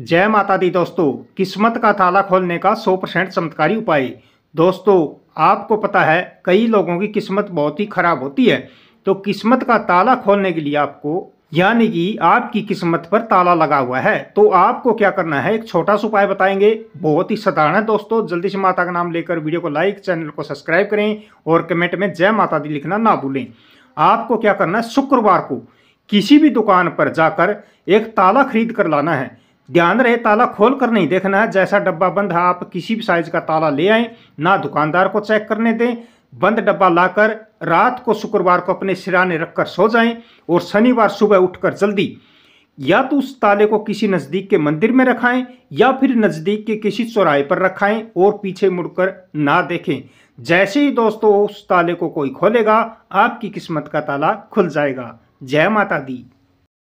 जय माता दी दोस्तों किस्मत का ताला खोलने का 100 परसेंट चमत्कारी उपाय दोस्तों आपको पता है कई लोगों की किस्मत बहुत ही खराब होती है तो किस्मत का ताला खोलने के लिए आपको यानी कि आपकी किस्मत पर ताला लगा हुआ है तो आपको क्या करना है एक छोटा सा उपाय बताएंगे बहुत ही साधारण है दोस्तों जल्दी से माता का नाम लेकर वीडियो को लाइक चैनल को सब्सक्राइब करें और कमेंट में जय माता दी लिखना ना भूलें आपको क्या करना है शुक्रवार को किसी भी दुकान पर जाकर एक ताला खरीद कर लाना है ध्यान रहे ताला खोल कर नहीं देखना है जैसा डब्बा बंद है आप किसी भी साइज का ताला ले आए ना दुकानदार को चेक करने दें बंद डब्बा लाकर रात को शुक्रवार को अपने सिराने रखकर सो जाएं और शनिवार सुबह उठकर जल्दी या तो उस ताले को किसी नज़दीक के मंदिर में रखाएं या फिर नज़दीक के किसी चौराहे पर रखाएं और पीछे मुड़कर ना देखें जैसे ही दोस्तों उस ताले को कोई खोलेगा आपकी किस्मत का ताला खुल जाएगा जय माता दी